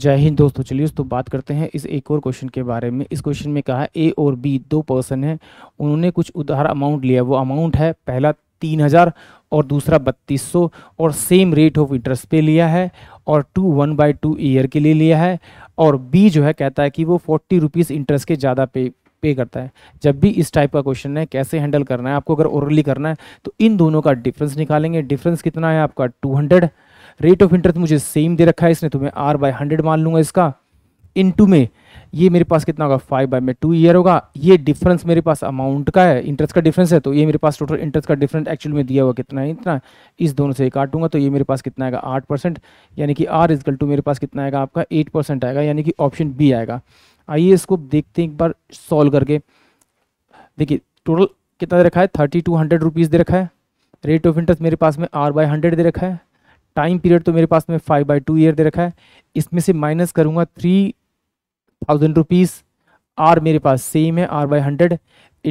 जय हिंद दोस्तों चलिए दोस्तों बात करते हैं इस एक और क्वेश्चन के बारे में इस क्वेश्चन में कहा है ए और बी दो पर्सन हैं उन्होंने कुछ उधार अमाउंट लिया वो अमाउंट है पहला तीन हज़ार और दूसरा बत्तीस सौ और सेम रेट ऑफ इंटरेस्ट पे लिया है और two one by two year के लिए लिया है और बी जो है कहता है कि वो फोर्टी रुपीज़ इंटरेस्ट के ज़्यादा पे पे करता है जब भी इस टाइप का क्वेश्चन है कैसे हैंडल करना है आपको अगर ओरली करना है तो इन दोनों का डिफरेंस निकालेंगे डिफरेंस कितना है आपका two hundred rate of interest मुझे सेम दे रखा है इसने तो मैं आर बाय हंड्रेड मान लूंगा इसका इन टू में ये मेरे पास कितना होगा फाइव बाय में टू ईयर होगा ये डिफरेंस मेरे पास अमाउंट का है इंटरेस्ट का डिफरेंस है तो ये मेरे पास टोटल इंटरेस्ट का डिफरेंस एक्चुअल में दिया हुआ कितना है इतना इस दोनों से काटूंगा तो ये मेरे पास कितना आएगा आठ परसेंट यानी कि आर इजकल टू मेरे पास कितना आएगा आपका एट परसेंट आएगा यानी कि ऑप्शन बी आएगा आइए इसको देखते हैं एक बार सॉल्व करके देखिए टोटल कितना दे रखा है थर्टी टू हंड्रेड रुपीज़ दे रखा है रेट ऑफ इंटरेस्ट मेरे पास में आर बाय हंड्रेड दे रखा है टाइम पीरियड तो मेरे पास में फाइव बाई टू ईयर दे रखा है इसमें से माइनस करूँगा थ्री थाउजेंड रुपीज़ आर मेरे पास सेम है आर बाई हंड्रेड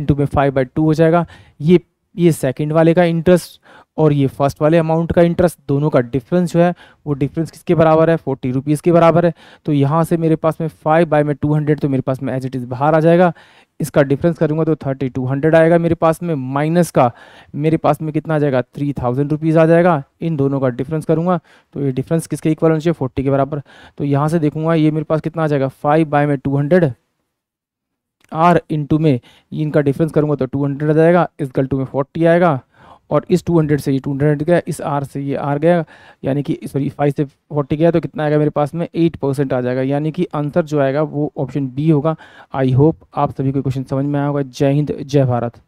इंटू में फाइव बाई टू हो जाएगा ये ये सेकंड वाले का इंटरेस्ट और ये फर्स्ट वाले अमाउंट का इंटरेस्ट दोनों का डिफरेंस जो है वो डिफरेंस किसके बराबर है फोर्टी रुपीज़ के बराबर है तो यहाँ से मेरे पास में फाइव बाई में टू हंड्रेड तो मेरे पास में एज इट इज़ बाहर आ जाएगा इसका डिफरेंस करूँगा तो थर्टी टू हंड्रेड आएगा मेरे पास में माइनस का मेरे पास में कितना आ जाएगा थ्री थाउजेंड रुपीज़ आ जाएगा इन दोनों का डिफरेंस करूँगा तो ये डिफरेंस किसके इक्वल होना चाहिए फोर्टी के बराबर तो यहाँ से देखूँगा ये मेरे पास कितना आ जाएगा फाइव बाय में टू हंड्रेड आर इंटू में इनका डिफरेंस करूँगा तो टू हंड्रेड आ जाएगा इस गल्टू टू में फोर्टी आएगा और इस 200 से ये 200 गया इस आर से ये आर गया यानी कि सॉरी फाइव से फोर्टी गया तो कितना आएगा मेरे पास में एट परसेंट आ जाएगा यानी कि आंसर जो आएगा वो ऑप्शन बी होगा आई होप आप सभी को क्वेश्चन समझ में आया होगा जय हिंद जय भारत